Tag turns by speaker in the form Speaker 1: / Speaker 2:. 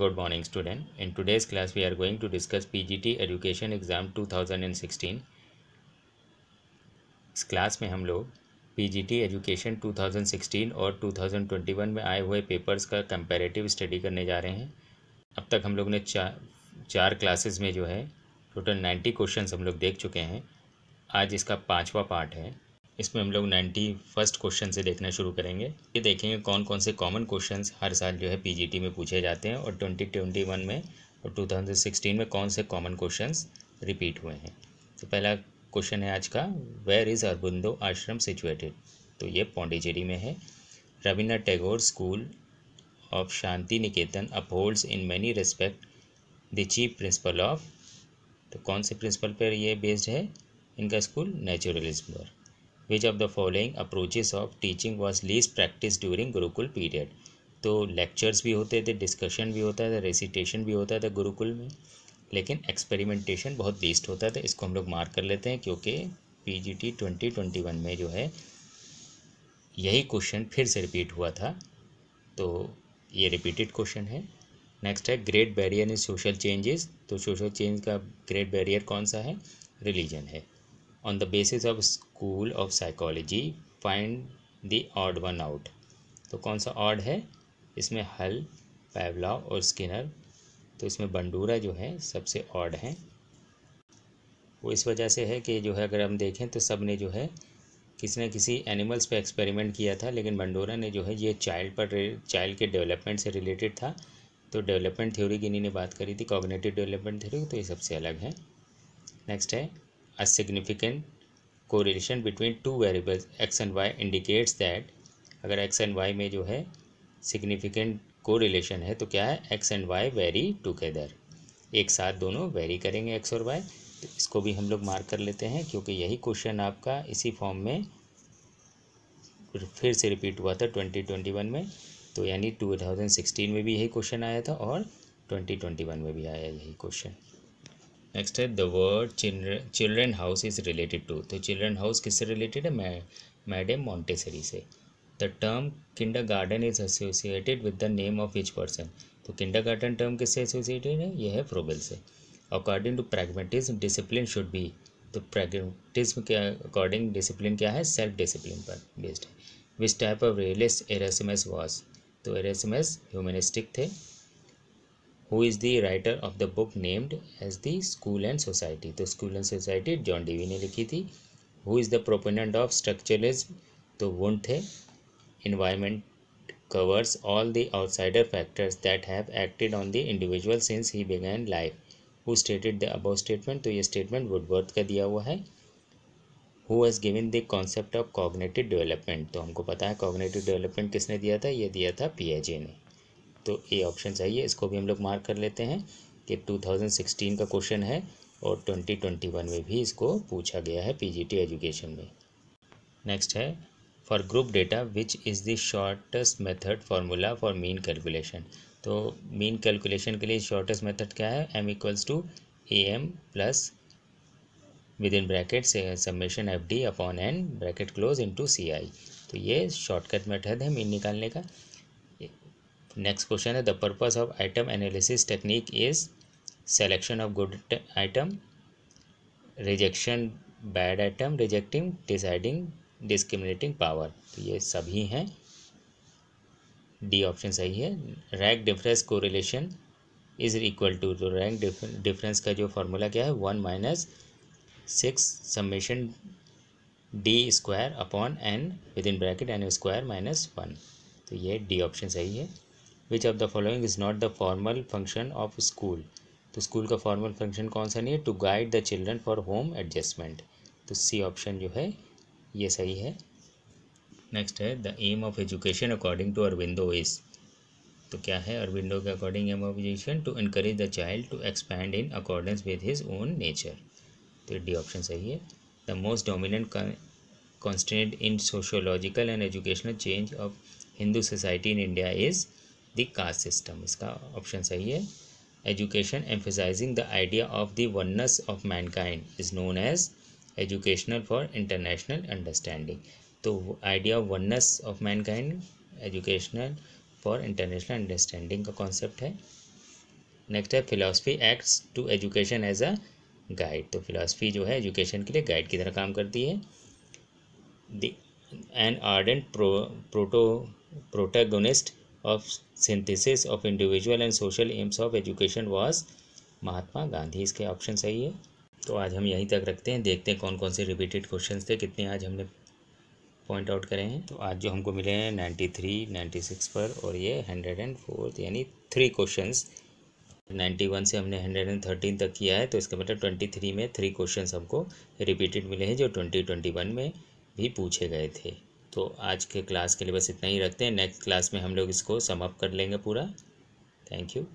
Speaker 1: good morning student in today's class we are going to discuss pgt education exam 2016 इस class में हम लोग T education 2016 और 2021 में आए हुए पेपर्स का कंपैरेटिव स्टडी करने जा रहे हैं अब तक हम लोग ने चार चार क्लासेज में जो है टोटल 90 क्वेश्चन हम लोग देख चुके हैं आज इसका पाँचवा पार्ट है इसमें हम लोग नाइन्टी फर्स्ट क्वेश्चन से देखना शुरू करेंगे ये देखेंगे कौन कौन से कॉमन क्वेश्चन हर साल जो है पीजीटी में पूछे जाते हैं और ट्वेंटी ट्वेंटी वन में और टू थाउजेंड सिक्सटीन में कौन से कॉमन क्वेश्चन रिपीट हुए हैं तो पहला क्वेश्चन है आज का वेयर इज़ अरबुंदो आश्रम सिचुएटेड तो ये पौंडीचेरी में है Rabindra Tagore school of Shantiniketan upholds in many respect the chief principle of तो कौन से प्रिंसिपल पर ये बेस्ड है इनका स्कूल नेचुरलिज्म पर which of the following approaches of teaching was least practiced during gurukul period तो लेक्चर्स भी होते थे डिस्कशन भी होता था रेसिटेशन भी होता था गुरुकुल में लेकिन एक्सपेरिमेंटेशन बहुत लीस्ट होता था इसको हम लोग मार्क कर लेते हैं क्योंकि P G T twenty twenty one में जो है यही क्वेश्चन फिर से रिपीट हुआ था तो ये रिपीटेड क्वेश्चन है नेक्स्ट है great barrier in social changes तो सोशल चेंज का ग्रेट बैरियर कौन सा है रिलीजन है on the basis of school of psychology find the odd one out तो कौन सा ऑड है इसमें हल पैवलाव और स्किनर तो इसमें बंडूरा जो है सबसे ऑड है वो इस वजह से है कि जो है अगर हम देखें तो सब ने जो है किसी न किसी एनिमल्स पे एक्सपेरिमेंट किया था लेकिन बंडोरा ने जो है ये चाइल्ड पर चाइल्ड के डेवलपमेंट से रिलेटेड था तो डेवलपमेंट थ्योरी की इन्हीं ने बात करी थी कॉग्नेटिव डेवलपमेंट थ्योरी तो ये सबसे अलग है नेक्स्ट है A significant correlation between two variables x and y indicates that अगर x and y में जो है significant correlation है तो क्या है x and y vary together एक साथ दोनों vary करेंगे x और y तो इसको भी हम लोग mark कर लेते हैं क्योंकि यही question आपका इसी form में फिर से repeat हुआ था 2021 में तो यानी 2016 में भी यही question आया था और 2021 में भी आया यही question नेक्स्ट तो है the word children house is related to तो चिल्ड्रेन हाउस किससे रिलेटेड है मैडम मॉन्टेसरी से the term kindergarten is associated with the name of which person तो किंडर गार्डन टर्म किससे एसोसिएटेड है यह है फ्रोबेल से according to pragmatism discipline should be तो प्रैग्मेटिज्म के अकॉर्डिंग डिसिप्लिन क्या है सेल्फ डिसिप्लिन पर बेस्ड है which type of realist Erasmus was तो एरेसमस ह्यूमनिस्टिक थे who is the writer of the book named as the school and society तो school and society John Dewey ने लिखी थी who is the proponent of structuralism तो Wundt थे environment covers all the outsider factors that have acted on the individual since he began life who stated the above statement तो ये statement Woodworth का दिया हुआ है who has given the concept of cognitive development तो हमको पता है कॉग्नेटिव डेवलपमेंट किसने दिया था ये दिया था पी एच ए ने तो ए ऑप्शन चाहिए इसको भी हम लोग मार्क कर लेते हैं कि 2016 का क्वेश्चन है और 2021 में भी इसको पूछा गया है पीजीटी एजुकेशन में नेक्स्ट है for group data which is the shortest method formula for mean calculation तो मीन कैलकुलेशन के लिए शॉर्टेस्ट मेथड क्या है M equals to A M plus within bracket summation F D upon N bracket close to C I तो ये shortcut method है mean निकालने का नेक्स्ट क्वेश्चन है the purpose of item analysis technique is selection of good item rejection bad item rejecting deciding discriminating power तो ये सभी हैं डी ऑप्शन सही है rank difference correlation is equal to तो रैंक डिफरेंस का जो फॉर्मूला क्या है one minus six summation D square upon N within bracket N square minus one तो ये डी ऑप्शन सही है which of the following is not the formal function of school तो school का फॉर्मल फंक्शन कौन सा नहीं है to guide the children for home adjustment तो सी ऑप्शन जो है ये सही है नेक्स्ट है the aim of education according to Aurobindo is तो क्या है अरविंदो के according aim of education to encourage the child to expand in accordance with his own nature तो डी ऑप्शन सही है the most dominant constant in sociological and educational change of Hindu society in India is the caste system इसका option सही है education emphasising the idea of the oneness of mankind is known as educational for international understanding तो idea of oneness of mankind educational for international understanding का concept है next है philosophy acts to education as a guide तो philosophy जो है education के लिए guide की तरह काम करती है an ardent pro proto protagonist of synthesis of individual and social aims of education was Mahatma Gandhi इसके ऑप्शन सही है तो आज हम यहीं तक रखते हैं देखते हैं कौन कौन से रिपीटेड क्वेश्चन थे कितने आज हमने पॉइंट आउट करे हैं तो आज जो हमको मिले हैं नाइन्टी थ्री नाइन्टी सिक्स पर और ये हंड्रेड एंड फोर्थ यानी थ्री क्वेश्चन नाइन्टी वन से हमने हंड्रेड एंड थर्टीन तक किया है तो इसका मतलब ट्वेंटी थ्री में थ्री क्वेश्चन हमको रिपीटेड मिले हैं जो ट्वेंटी ट्वेंटी वन में भी पूछे गए थे तो आज के क्लास के लिए बस इतना ही रखते हैं नेक्स्ट क्लास में हम लोग इसको समअप कर लेंगे पूरा थैंक यू